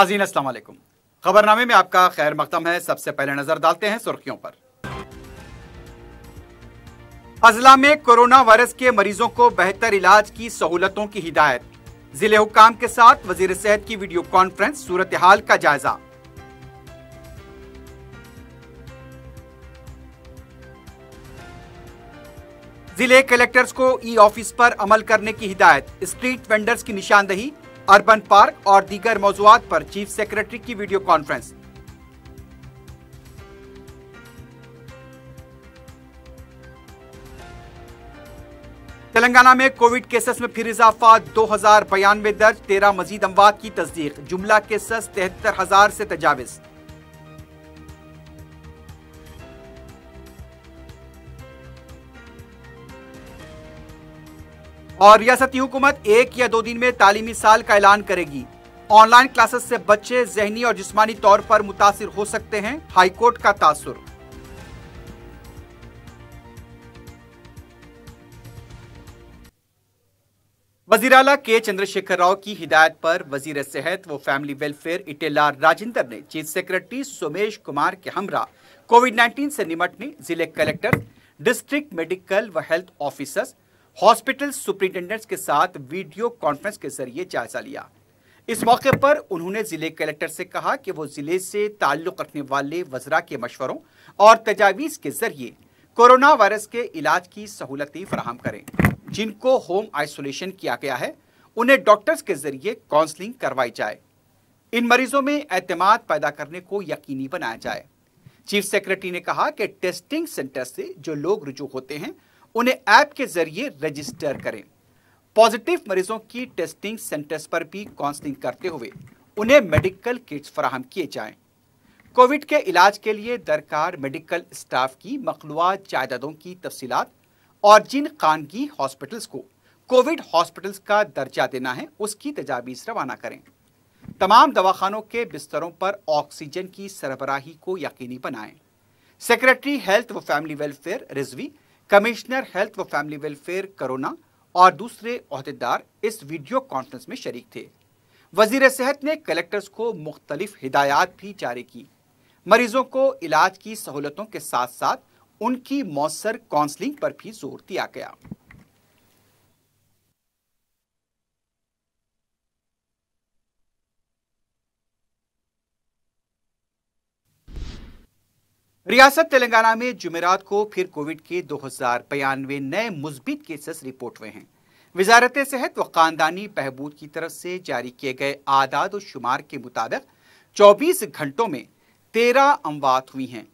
नाजीन असल खबरनामे में आपका खैर मकदम है सबसे पहले नजर डालते हैं सुर्खियों पर अजला में कोरोना वायरस के मरीजों को बेहतर इलाज की सहूलतों की हिदायत जिले हुकाम के साथ वजीर सेहत की वीडियो कॉन्फ्रेंस सूरत हाल का जायजा जिले कलेक्टर्स को ई ऑफिस पर अमल करने की हिदायत स्ट्रीट वेंडर्स की निशानदही अर्बन पार्क और दीगर मौजूद पर चीफ सेक्रेटरी की वीडियो कॉन्फ्रेंस तेलंगाना में कोविड केसेस में फिर इजाफा दो हजार बयानवे दर्ज तेरह मजीद अमवाद की तस्दीक जुमला केसेस तिहत्तर हजार से तजाविज़ और रियासती हुकूमत एक या दो दिन में तालीमी साल का ऐलान करेगी ऑनलाइन क्लासेस से बच्चे जहनी और जिस्मानी तौर पर मुतासर हो सकते हैं हाईकोर्ट का तासुर वजीर अला के चंद्रशेखर राव की हिदायत पर वजीर सेहत व फैमिली वेलफेयर इटेला राजेंद्र ने चीफ सेक्रेटरी सोमेश कुमार के हमरा कोविड 19 से निपटने जिले कलेक्टर डिस्ट्रिक्ट मेडिकल व हेल्थ ऑफिसर्स हॉस्पिटल सुप्रिंटेंडेंट्स के साथ वीडियो कॉन्फ्रेंस के जरिए जायजा लिया इस मौके पर उन्होंने जिले कलेक्टर से कहा कि वो जिले से ताल्लुक़ रखने वाले वजरा के मशवरों और तजावीज़ के जरिए कोरोना वायरस के इलाज की सहूलतें फराहम करें जिनको होम आइसोलेशन किया गया है उन्हें डॉक्टर्स के जरिए काउंसलिंग करवाई जाए इन मरीजों में एतमाद पैदा करने को यकीनी बनाया जाए चीफ सेक्रेटरी ने कहा कि टेस्टिंग सेंटर से जो लोग रुजू होते हैं उन्हें ऐप के जरिए रजिस्टर करें पॉजिटिव मरीजों की टेस्टिंग सेंटर्स पर भी काउंसलिंग करते हुए उन्हें मेडिकल किट्स फराहम किए जाएं। कोविड के इलाज के लिए दरकार मेडिकल स्टाफ की मखलूआ जायदादों की तफसीत और जिन खानगी हॉस्पिटल्स को कोविड हॉस्पिटल्स का दर्जा देना है उसकी तजावीज़ रवाना करें तमाम दवाखानों के बिस्तरों पर ऑक्सीजन की सरबराही को यकीनी बनाएं सेक्रेटरी हेल्थ व family welfare Rizvi commissioner health व फैमिली वेलफेयर करोना और दूसरे अहदेदार इस वीडियो कॉन्फ्रेंस में शरीक थे वजीर सेहत ने कलेक्टर्स को मुख्तलिफ हिदायत भी जारी की मरीजों को इलाज की सहूलतों के साथ साथ उनकी मौसर काउंसलिंग पर भी जोर दिया गया रियासत तेलंगाना में जुमेरात को फिर कोविड के दो हजार बयानवे नए मुस्बित केसेस रिपोर्ट हुए हैं वजारत सेहत व खानदानी बहबूद की तरफ से जारी किए गए आदाद और शुमार के मुताबिक 24 घंटों में 13 अमवात हुई हैं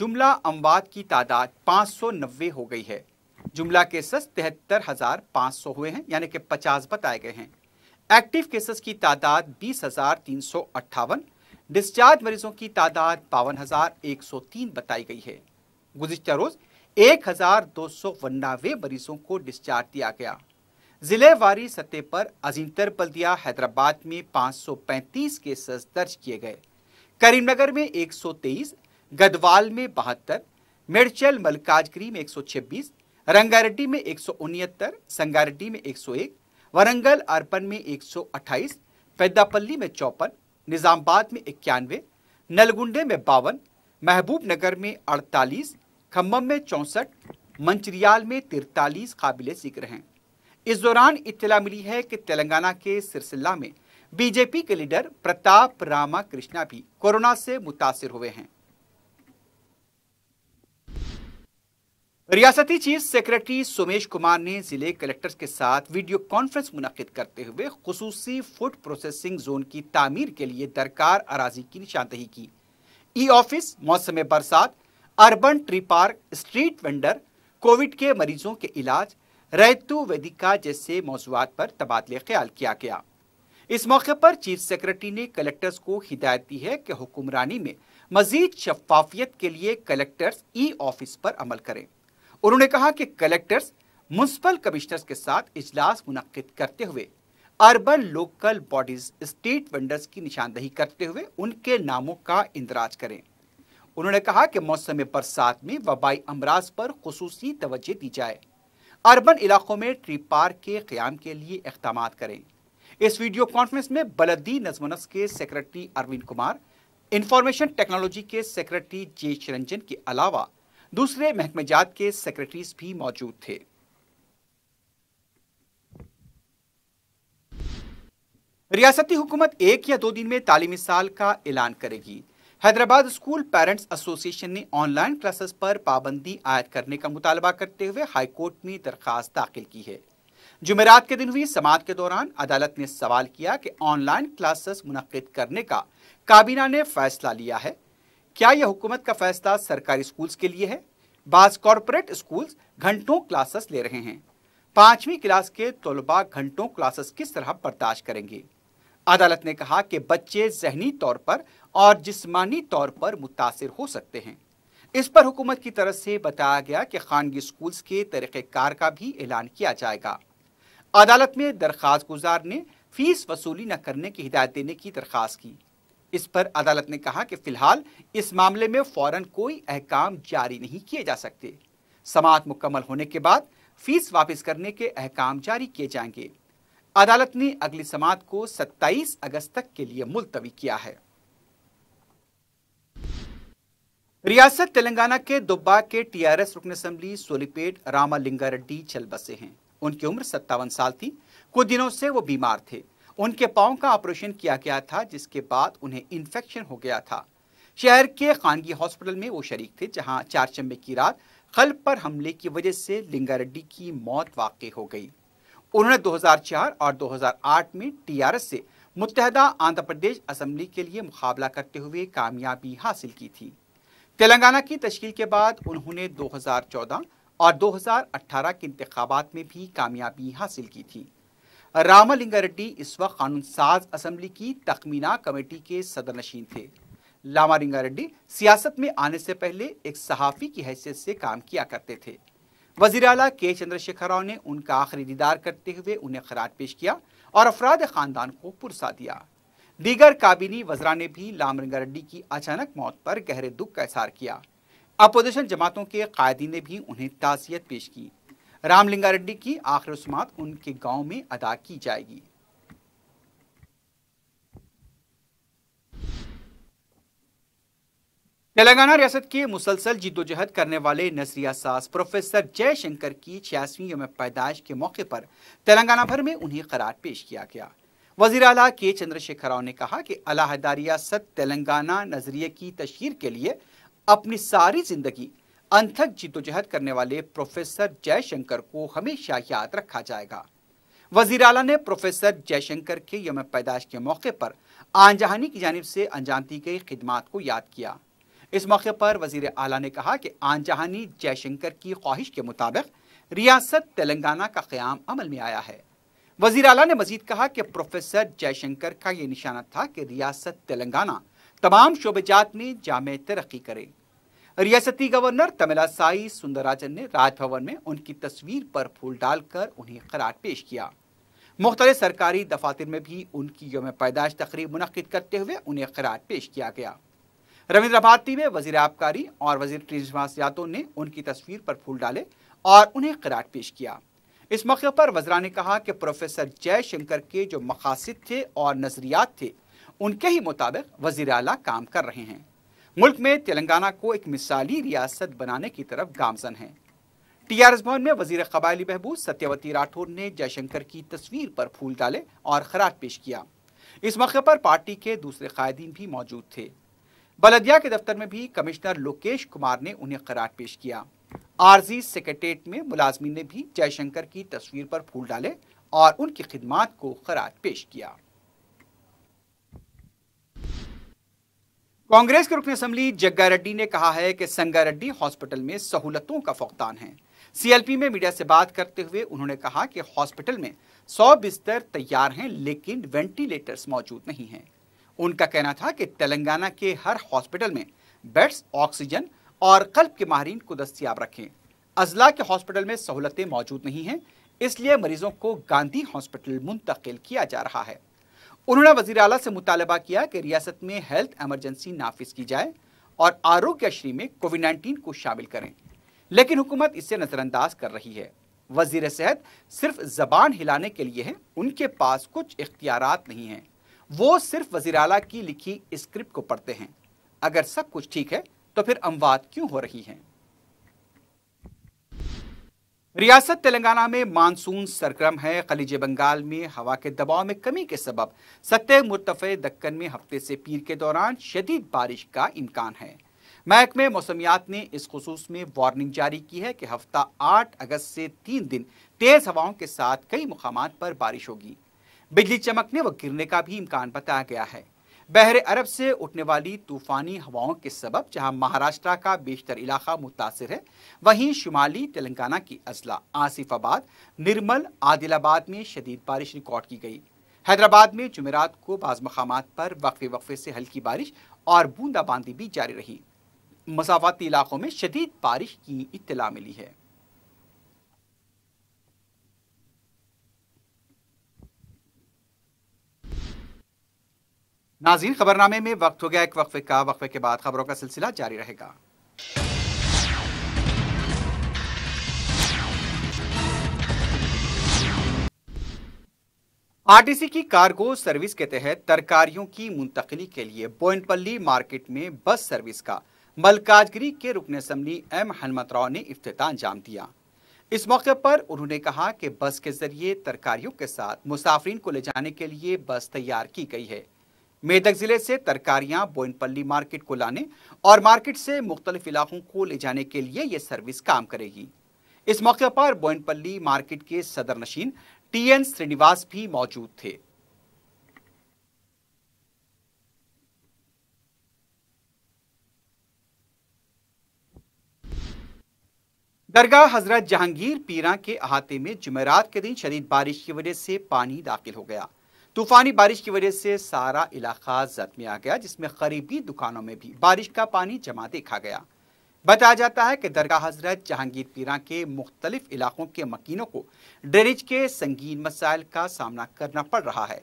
जुमला अमवात की तादाद 590 हो गई है जुमला केसेस तिहत्तर हजार पाँच सौ हुए हैं यानी कि 50 बताए गए हैं एक्टिव केसेस की तादाद बीस हजार तीन सौ अट्ठावन डिस्चार्ज मरीजों की तादाद बावन हजार एक सौ तीन बताई गई है गुजशत रोज एक हजार दो सौ वन्नावे मरीजों को डिस्चार्ज दिया गया जिलेवारी सतह पर अजीमतर बल्दिया हैदराबाद में 535 केसेस दर्ज किए गए करीमनगर में 123, गदवाल में बहत्तर मेडचल मलकाजगिरी में 126, रंगारेड्डी में एक संगारेड्डी में 101, वरंगल अर्पन में 128, पैदापल्ली में चौपन निजामबाद में इक्यानवे नलगुंडे में बावन महबूब नगर में अड़तालीस खम्भम में चौंसठ मंचरियाल में तिरतालीस काबिल जिक्र हैं इस दौरान इतला मिली है कि तेलंगाना के सिरसिल्ला में बीजेपी के लीडर प्रताप रामा कृष्णा भी कोरोना से मुतासर हुए हैं रियासती चीफ सेक्रेटरी सोमेश कुमार ने जिले कलेक्टर्स के साथ वीडियो कॉन्फ्रेंस मुनद करते हुए खसूसी फूड प्रोसेसिंग जोन की तामीर के लिए दरकार अराजी की निशानदेही की ई ऑफिस मौसम बरसात urban tree park street vendor COVID के मरीजों के इलाज रैतु वेदिका जैसे मौजूद पर तबादले ख्याल किया गया इस मौके पर चीफ सेक्रेटरी ने कलेक्टर्स को हिदायत दी है कि हुक्मरानी में मजीद शफाफियत के लिए कलेक्टर्स ई ऑफिस पर अमल करें उन्होंने कहा कि कलेक्टर्स म्यूनसिपल कमिश्नर्स के साथ इजलास मुनद करते हुए urban local bodies street vendors की निशानदेही करते हुए उनके नामों का इंदराज करें उन्होंने कहा कि मौसम बरसात में वबाई अमराज पर खसूसी तवज्जो दी जाए अर्बन इलाकों में ट्री पार्क के क्याम के लिए इकदाम करें इस वीडियो कॉन्फ्रेंस में बलदी नजमनस के secretary Arvind Kumar information technology के सेक्रेटरी जे चिरंजन के अलावा दूसरे महकमेजात के सेक्रेटरीज भी मौजूद थे रियासती हुकूमत एक या दो दिन में तालीमी साल का ऐलान करेगी हैदराबाद स्कूल पेरेंट्स एसोसिएशन ने ऑनलाइन क्लासेस पर पाबंदी आयद करने का मुतालबा करते हुए हाईकोर्ट में दरखास्त दाखिल की है जुमेरात के दिन हुई समात के दौरान अदालत ने सवाल किया कि ऑनलाइन क्लासेस मुनद करने का काबीना ने फैसला लिया है क्या यह हुकूमत का फैसला सरकारी स्कूल्स के लिए है बाज कॉरपोरेट स्कूल्स घंटों क्लासेस ले रहे हैं पांचवी क्लास के तलबा घंटों क्लासेस किस तरह बर्दाश्त करेंगे अदालत ने कहा कि बच्चे जहनी तौर पर और जिस्मानी तौर पर मुतासर हो सकते हैं इस पर हुकूमत की तरफ से बताया गया कि खानगी स्कूल्स के तरीक़ेकार का भी ऐलान किया जाएगा अदालत में दरख्वास्त गुजार ने फीस वसूली न करने की हिदायत देने की दरख्वास्त की इस पर अदालत ने कहा कि फिलहाल इस मामले में फौरन कोई अहकाम जारी नहीं किए जा सकते समात मुकम्मल होने के बाद फीस वापस करने के अहकाम जारी किए जाएंगे अदालत ने अगली समात को 27 अगस्त तक के लिए मुलतवी किया है रियासत तेलंगाना के दुब्बा के टीआरएस रुकन असम्बली सोलीपेट रामालिंगा रेड्डी चल बसे हैं उनकी उम्र सत्तावन साल थी कुछ दिनों से वो बीमार थे उनके पाँव का ऑपरेशन किया गया था जिसके बाद उन्हें इन्फेक्शन हो गया था शहर के खानगी हॉस्पिटल में वो शरीक थे जहाँ चार चम्बे की रात खल पर हमले की वजह से लिंगारेड्डी की मौत वाक़ हो गई उन्होंने 2004 और 2008 में टीआरएस से मुतहदा आंध्र प्रदेश असम्बली के लिए मुकाबला करते हुए कामयाबी हासिल की थी तेलंगाना की तश्ील के बाद उन्होंने 2014 और 2018 के इंतबात में भी कामयाबी हासिल की थी रामालिंगा रेड्डी इस वक्त कानून साज असम्बली की तखमीना कमेटी के सदर नशीन थे लामा रिंगा रेड्डी सियासत में आने से पहले एक सहाफ़ी की हैसियत से काम किया करते थे वजीर अला के चंद्रशेखर राव ने उनका आखिरी दीदार करते हुए उन्हें खराज पेश किया और अफराद खानदान को पुरसा दिया दीगर काबिनी वजरा ने भी लाम रिंगा रेड्डी की अचानक मौत पर गहरे दुख का इजहार किया अपोजिशन जमातों के कायदी ने भी उन्हें ताजियत पेश की रामलिंगा रेड्डी की आखिर रसूमात उनके गांव में अदा की जाएगी तेलंगाना रियासत के मुसलसल जिदोजहद करने वाले नजरिया सास प्रोफेसर जयशंकर की छियासवीं यम पैदाइश के मौके पर तेलंगाना भर में उन्हें करार पेश किया गया वजीर अला के चंद्रशेखर राव ने कहा कि रियासत तेलंगाना नजरिए की तशहर के लिए अपनी सारी जिंदगी अनथक जिदोजहद करने वाले प्रोफेसर जयशंकर को हमेशा याद रखा जाएगा वजीर अला ने प्रोफेसर जयशंकर के यम पैदाश के मौके पर आनजहानी की जानब से अनजान दी गई खिदमत को याद किया इस मौके पर वजीर अला ने कहा कि आनजहानी जयशंकर की ख्वाहिश के मुताबिक रियासत तेलंगाना का क्याम अमल में आया है वजीर अला ने मजीद कहा कि प्रोफेसर जयशंकर का यह निशाना था कि रियासत तेलंगाना तमाम शोबेजात में जाम तरक्की करे रियासती गवर्नर तमिलासाई सुंदरराजन ने राजभवन में उनकी तस्वीर पर फूल डालकर उन्हें करार पेश किया मुख्तल सरकारी दफातर में भी उनकी योम पैदाश तकरीब मुनद करते हुए उन्हें करार पेश किया गया रविंद्र भारती में वजीर आबकारी और वजीर श्रीनिवास यादव ने उनकी तस्वीर पर फूल डाले और उन्हें करार पेश किया इस मौके पर वजरा ने कहा कि प्रोफेसर जयशंकर के जो मकासद थे और नजरियात थे उनके ही मुताबिक वजीर अला काम कर रहे हैं मुल्क में तेलंगाना को एक मिसाली रियासत बनाने की तरफ गामजन है टीआरएस भवन में वजीर कबायली बहबूज सत्यवती राठौर ने जयशंकर की तस्वीर पर फूल डाले और खराज पेश किया इस मौके पर पार्टी के दूसरे कायदीन भी मौजूद थे बलदिया के दफ्तर में भी कमिश्नर लोकेश कुमार ने उन्हें करार पेश किया आरजी सेक्रेटेट में मुलाजमी ने भी जयशंकर की तस्वीर पर फूल डाले और उनकी खिदमात को करार पेश किया कांग्रेस के रुकन असम्बली जग्गा रेड्डी ने कहा है कि संगा रेड्डी हॉस्पिटल में सहूलतों का फुकदान है सीएलपी में मीडिया से बात करते हुए उन्होंने कहा कि हॉस्पिटल में 100 बिस्तर तैयार हैं लेकिन वेंटिलेटर्स मौजूद नहीं हैं उनका कहना था कि तेलंगाना के हर हॉस्पिटल में बेड्स ऑक्सीजन और कल्प के माहरीन को दस्तियाब रखें अजला के हॉस्पिटल में सहूलतें मौजूद नहीं हैं इसलिए मरीजों को गांधी हॉस्पिटल मुंतकिल किया जा रहा है उन्होंने वजीर अला से मुतालबा किया कि रियासत में हेल्थ एमरजेंसी नाफिज की जाए और आरोग्य श्री में कोविड नाइन्टीन को शामिल करें लेकिन हुकूमत इसे नज़रअंदाज कर रही है वजीर सेहत सिर्फ जबान हिलाने के लिए है उनके पास कुछ इख्तियार नहीं हैं वो सिर्फ वजीर अला की लिखी स्क्रिप्ट को पढ़ते हैं अगर सब कुछ ठीक है तो फिर अमवात क्यों हो रही हैं रियासत तेलंगाना में मानसून सरगर्म है खलीज बंगाल में हवा के दबाव में कमी के सबब सत्य मुरतफ़ दक्कन में हफ्ते से पीर के दौरान शदीद बारिश का इम्कान है महकमे मौसमियात ने इस खसूस में वार्निंग जारी की है कि हफ्ता आठ अगस्त से तीन दिन तेज़ हवाओं के साथ कई मकाम पर बारिश होगी बिजली चमकने व गिरने का भी इम्कान बताया गया है बहर अरब से उठने वाली तूफ़ानी हवाओं के सबब जहां महाराष्ट्र का बेशतर इलाका मुतासर है वहीं शुमाली तेलंगाना की अजला आसिफाबाद निर्मल आदिलाबाद में शदीद बारिश रिकॉर्ड की गई हैदराबाद में जुमेरात को बाज़ मकाम पर वक्फे वक्फे से हल्की बारिश और बूंदाबांदी भी जारी रही मसावती इलाकों में शदीद बारिश की इतला मिली है नाजीन खबरनामे में वक्त हो गया एक वक्फे का वक्फे के बाद खबरों का सिलसिला जारी रहेगा आरटीसी की कार्गो सर्विस के तहत तरकारियों की मुंतकली के लिए बोइनपल्ली मार्केट में बस सर्विस का मलकाजगिरी के रुकन असम्बली एम हनुमत राव ने अफ्ताह अंजाम दिया इस मौके पर उन्होंने कहा कि बस के जरिए तरकारियों के साथ मुसाफरीन को ले जाने के लिए बस तैयार की गई है मेदक जिले से तरकारियां बोइनपल्ली मार्केट को लाने और मार्केट से मुख्तलिफ इलाकों को ले जाने के लिए ये सर्विस काम करेगी इस मौके पर बोइनपल्ली मार्केट के सदर नशीन टी एन श्रीनिवास भी मौजूद थे दरगाह हजरत जहांगीर पीरा के अहाते में जुमेरात के दिन शदीद बारिश की वजह से पानी दाखिल हो गया तूफानी बारिश की वजह से सारा इलाका जख्मी आ गया जिसमें करीबी दुकानों में भी बारिश का पानी जमा देखा गया बताया जाता है कि दरगाह हजरत जहांगीर पीरा के मुख्तलिफ इलाकों के मकीनों को ड्रेनेज के संगीन मसाइल का सामना करना पड़ रहा है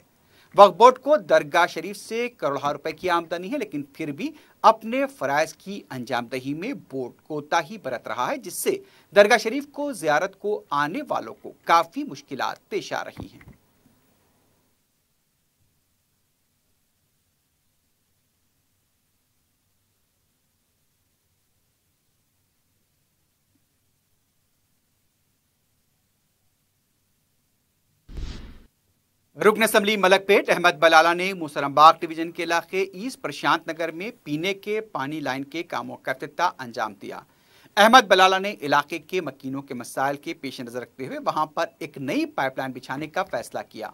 वक्फ बोर्ड को दरगाह शरीफ से करोड़ों रुपए की आमदनी है लेकिन फिर भी अपने फरज की अंजामदही में बोर्ड कोताही बरत रहा है जिससे दरगाह शरीफ को जियारत को आने वालों को काफ़ी मुश्किल पेश आ रही हैं रुकन असम्बली मलकपेट अहमद बलाला ने मुसरमबाग डिवीजन के इलाके ईस्ट प्रशांत नगर में पीने के पानी लाइन के कामों का तिता अंजाम दिया अहमद बलाला ने इलाके के मकीनों के मसाइल के पेश नज़र रखते हुए वहां पर एक नई पाइपलाइन बिछाने का फैसला किया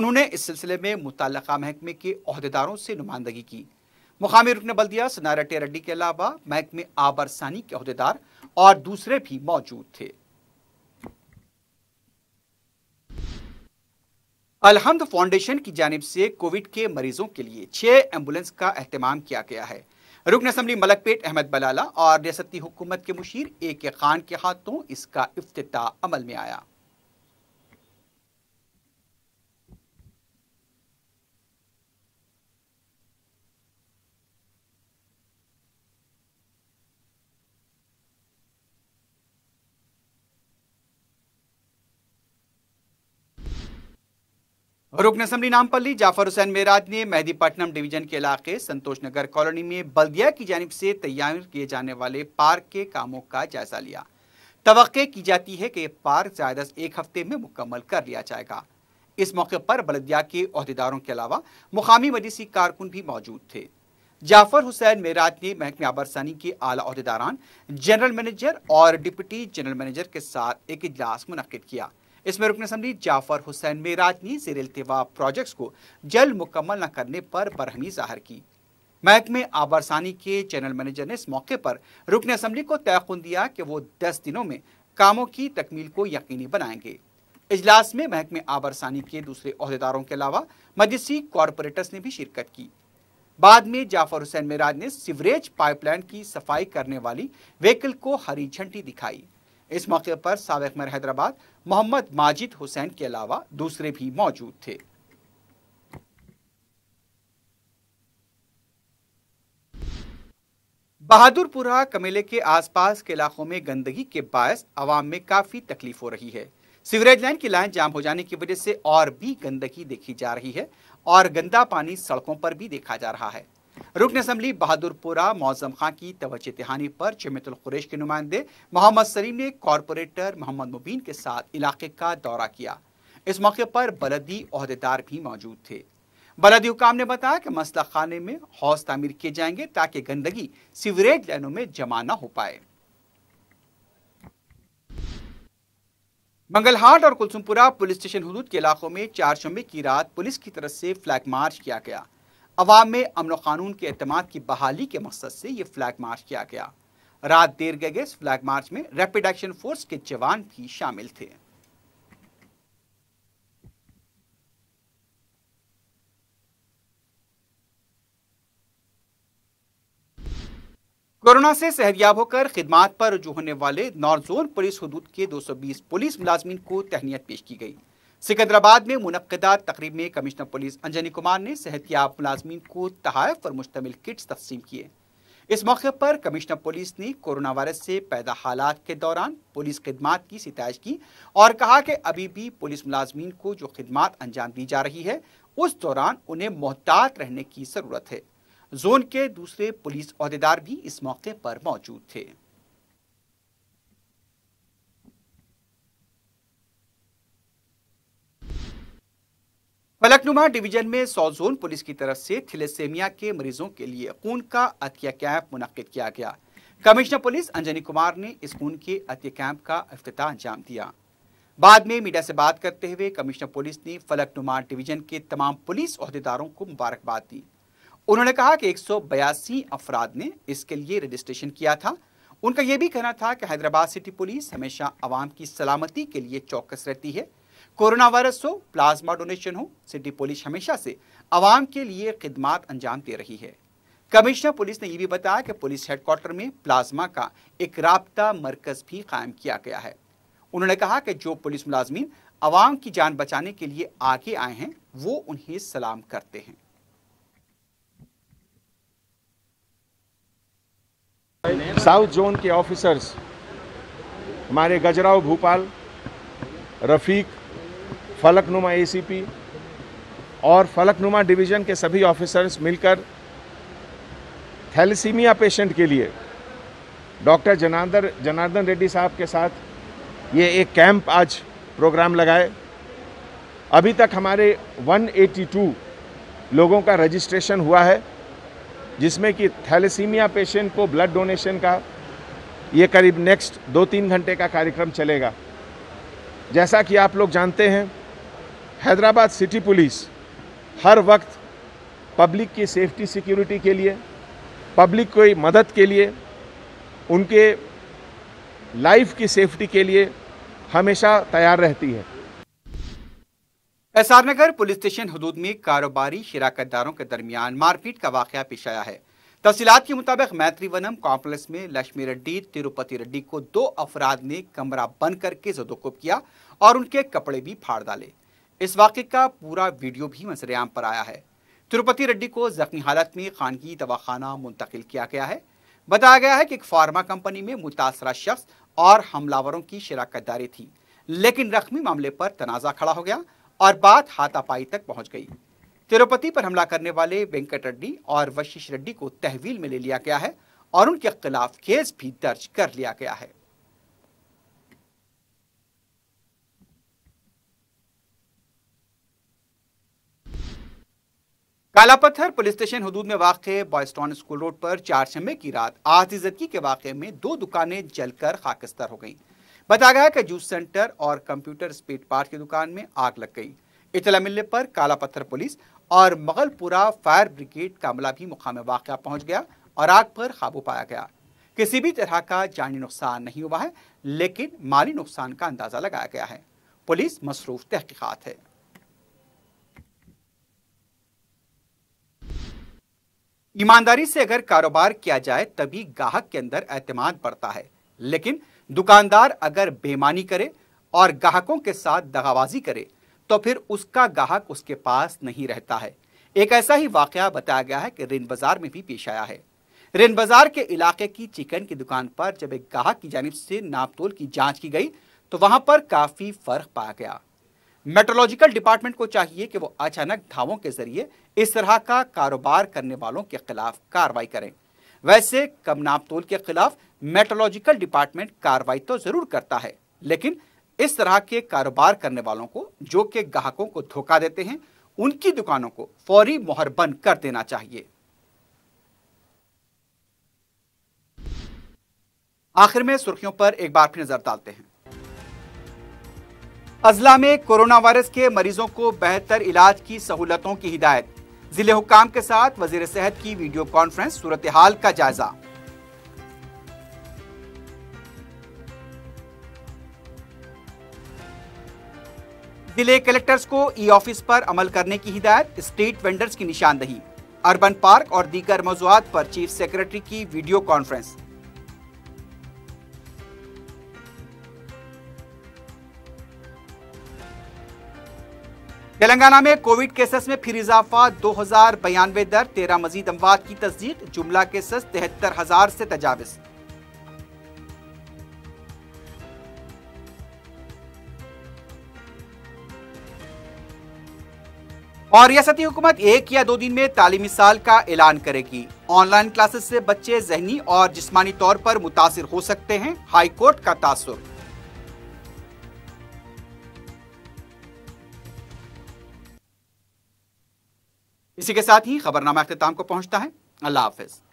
उन्होंने इस सिलसिले में मुतल महकमे के अहदेदारों से नुमाइंदगी की मुकामी रुकन बल्दिया सनारटे रेड्डी के अलावा महकमे आबरसानी के अहदेदार और दूसरे भी मौजूद थे अलहमद फाउंडेशन की जानब से कोविड के मरीजों के लिए छः एम्बुलेंस का अहतमाम किया गया है रुकन असम्बली मलकपेट अहमद बलाला और रियासती हुकूमत के मुशीर ए के खान के हाथों इसका अफ्त अमल में आया रुकन असम्बली नामपल्ली जाफर हुसैन मेराज ने मेहदीपट्टनम डिवीजन के इलाके संतोष नगर कॉलोनी में बल्दिया की जानब से तैयार किए जाने वाले पार्क के कामों का जायजा लिया तो की जाती है कि पार्क ज्यादा एक हफ्ते में मुकम्मल कर लिया जाएगा इस मौके पर बल्दिया के अहदेदारों के अलावा मुकामी मदीसी कारकुन भी मौजूद थे जाफर हुसैन मेराज ने महकमे आबरसानी के आला अहदेदारान जनरल मैनेजर और डिप्टी जनरल मैनेजर के साथ एक इजलास मुनद किया इसमें रुकन असम्बली जाफर हुसैन मेराज ने जेर अल्तवा प्रोजेक्ट्स को जल्द मुकम्मल न करने पर बरहमी जाहिर की महकमे आबरसानी के चैनल मैनेजर ने इस मौके पर रुकन असम्बली को तयन दिया कि वो दस दिनों में कामों की तकमील को यकीनी बनाएंगे इजलास में महकमे आबरसानी के दूसरे अहदेदारों के अलावा मजलिसी कॉरपोरेटर्स ने भी शिरकत की बाद में जाफर हुसैन मेराज ने सिवरेज पाइपलाइन की सफाई करने वाली व्हीकल को हरी झंडी दिखाई इस मौके पर सबक मर हैदराबाद मोहम्मद माजिद हुसैन के अलावा दूसरे भी मौजूद थे बहादुरपुरा कमेले के आसपास के इलाकों में गंदगी के बायस आवाम में काफी तकलीफ हो रही है सीवरेज लाइन की लाइन जाम हो जाने की वजह से और भी गंदगी देखी जा रही है और गंदा पानी सड़कों पर भी देखा जा रहा है रुकन असम्बली बहादुरपुरा मौजम खां की तवज्जो तहानी पर जमतुल कुरैश के नुमाइंदे मोहम्मद सलीम ने कॉरपोरेटर मोहम्मद मुबीन के साथ इलाके का दौरा किया इस मौके पर बलदी अहदेदार भी मौजूद थे बलदी हुकाम ने बताया कि मसला खाने में हौस तामीर किए जाएंगे ताकि गंदगी सीवरेज लाइनों में जमा न हो पाए मंगलहाट और कुलसुमपुरा पुलिस स्टेशन हदूद के इलाकों में चार शुम्बे की रात पुलिस की तरफ से फ्लैग मार्च किया गया अवाम में अमन क़ानून के अहतम की बहाली के मकसद से ये फ्लैग मार्च किया गया रात देर गए गए इस फ्लैग मार्च में रैपिड एक्शन फोर्स के जवान भी शामिल थे कोरोना से सहरियाब होकर खिदमात पर रजू होने वाले नॉर्थ जोन पुलिस हदूद के 220 पुलिस मुलाजमीन को तहनीत पेश की गई सिकंदराबाद में मुनदा तकरीब में कमिश्नर पुलिस अंजनी कुमार ने सेहतियाब मुलाजमीन को तहफ और मुश्तमिल किट्स तकसीम किए इस मौके पर कमिश्नर पुलिस ने कोरोना वायरस से पैदा हालात के दौरान पुलिस खदमात की सितश की और कहा कि अभी भी पुलिस मुलाजमीन को जो खदमात अंजाम दी जा रही है उस दौरान उन्हें मोहतात रहने की ज़रूरत है जोन के दूसरे पुलिस अहदेदार भी इस मौके पर मौजूद थे फलकनुमा डिवीजन में सौ जोन पुलिस की तरफ से थिलेसेमिया के मरीजों के लिए खून का अतिया कैंप मुनद किया गया कमिश्नर पुलिस अंजनी कुमार ने इस खून के अतिया कैंप का अफ्ताह अंजाम दिया बाद में मीडिया से बात करते हुए कमिश्नर पुलिस ने फलकनुमा डिवीजन के तमाम पुलिस अहदेदारों को मुबारकबाद दी उन्होंने कहा कि एक सौ बयासी अफराद ने इसके लिए रजिस्ट्रेशन किया था उनका यह भी कहना था कि हैदराबाद सिटी पुलिस हमेशा आवाम की सलामती के लिए चौकस रहती है कोरोना वायरस हो प्लाज्मा डोनेशन हो सिटी पुलिस हमेशा से आवाम के लिए खिदमत अंजाम दे रही है कमिश्नर पुलिस ने यह भी बताया कि पुलिस हेडक्वार्टर में प्लाज्मा का एक रबता मरकज भी कायम किया गया है उन्होंने कहा कि जो पुलिस मुलाजमीन आवाम की जान बचाने के लिए आगे आए हैं वो उन्हें सलाम करते हैं साउथ जोन के ऑफिसर्स हमारे गजराव भोपाल रफीक फलकनुमा एसीपी और फलकनुमा डिवीज़न के सभी ऑफिसर्स मिलकर थैलीसीमिया पेशेंट के लिए डॉक्टर जनार्दन जनार्दन रेड्डी साहब के साथ ये एक कैंप आज प्रोग्राम लगाए अभी तक हमारे 182 लोगों का रजिस्ट्रेशन हुआ है जिसमें कि थैलेसीमिया पेशेंट को ब्लड डोनेशन का ये करीब नेक्स्ट दो तीन घंटे का कार्यक्रम चलेगा जैसा कि आप लोग जानते हैं हैदराबाद सिटी पुलिस हर वक्त पब्लिक की सेफ्टी सिक्योरिटी के लिए पब्लिक कोई मदद के लिए उनके लाइफ की सेफ्टी के लिए हमेशा तैयार रहती है एसआर नगर पुलिस स्टेशन हदूद में कारोबारी दारों के दरमियान मारपीट का वाक़ पेश आया है तफसीत के मुताबिक मैत्रीवनम कॉम्प्लेक्स में लक्ष्मी रेड्डी तिरुपति रेड्डी को दो अफराद ने कमरा बंद करके जदोकुब किया और उनके कपड़े भी फाड़ डाले इस वाक़े का पूरा वीडियो भी मंसरेआम पर आया है तिरुपति रेड्डी को जख्मी हालत में खानगी दवाखाना मुंतकिल किया गया है बताया गया है कि एक फार्मा कंपनी में मुतासरा शख्स और हमलावरों की शराकत दारी थी लेकिन रकमी मामले पर तनाज़ा खड़ा हो गया और बात हाथापाई तक पहुंच गई तिरुपति पर हमला करने वाले वेंकट रेड्डी और वशिष रेड्डी को तहवील में ले लिया गया है और उनके खिलाफ केस भी दर्ज कर लिया गया है काला पत्थर पुलिस स्टेशन हदूद में वाक़ बॉयस्टॉन स्कूल रोड पर चारशंबे की रात आतिजदगी के वाक़े में दो दुकानें जलकर खाकस्तर हो गईं बताया गया कि जूस सेंटर और कंप्यूटर स्पीड पार्ट की दुकान में आग लग गई इतला मिलने पर काला पत्थर पुलिस और मगलपुरा फायर ब्रिगेड का अमला भी मुकाम वाक़ पहुंच गया और आग पर काबू पाया गया किसी भी तरह का जानी नुकसान नहीं हुआ है लेकिन माली नुकसान का अंदाज़ा लगाया गया है पुलिस मसरूफ़ तहकीक़ात है ईमानदारी से अगर कारोबार किया जाए तभी ग्राहक के अंदर एतमाद बढ़ता है लेकिन दुकानदार अगर बेमानी करे और ग्राहकों के साथ दगाबाजी करे तो फिर उसका ग्राहक उसके पास नहीं रहता है एक ऐसा ही वाक़ बताया गया है कि रेन बाज़ार में भी पेश आया है रेन बाज़ार के इलाके की चिकन की दुकान पर जब एक गाहक की जानब से नापतोल की जांच की गई तो वहां पर काफ़ी फ़र्क पाया गया मेट्रोलॉजिकल डिपार्टमेंट को चाहिए कि वो अचानक धावों के जरिए इस तरह का कारोबार करने वालों के खिलाफ कार्रवाई करें वैसे कम नापतोल के खिलाफ मेट्रोलॉजिकल डिपार्टमेंट कार्रवाई तो जरूर करता है लेकिन इस तरह के कारोबार करने वालों को जो कि ग्राहकों को धोखा देते हैं उनकी दुकानों को फौरी मोहर बंद कर देना चाहिए आखिर में सुर्खियों पर एक बार फिर नजर डालते हैं अजला में कोरोना वायरस के मरीजों को बेहतर इलाज की सहूलतों की हिदायत जिले हुकाम के साथ वजीर सेहत की वीडियो कॉन्फ्रेंस सूरत हाल का जायजा जिले कलेक्टर्स को ई ऑफिस पर अमल करने की हिदायत स्ट्रीट वेंडर्स की निशानदही अर्बन पार्क और दीगर मौजूद पर चीफ सेक्रेटरी की वीडियो कॉन्फ्रेंस तेलंगाना में कोविड केसेस में फिर इजाफा दो हजार बयानवे दर तेरह मजीद अमवात की तस्दीक जुमला केसेस तिहत्तर हजार से तजावज और रियासती हुकूमत एक या दो दिन में तालीमी साल का ऐलान करेगी ऑनलाइन क्लासेस से बच्चे जहनी और जिस्मानी तौर पर मुतासर हो सकते हैं हाईकोर्ट का तासर इसी के साथ ही खबरनामा अख्ताम को पहुंचता है अल्लाह हाफिज़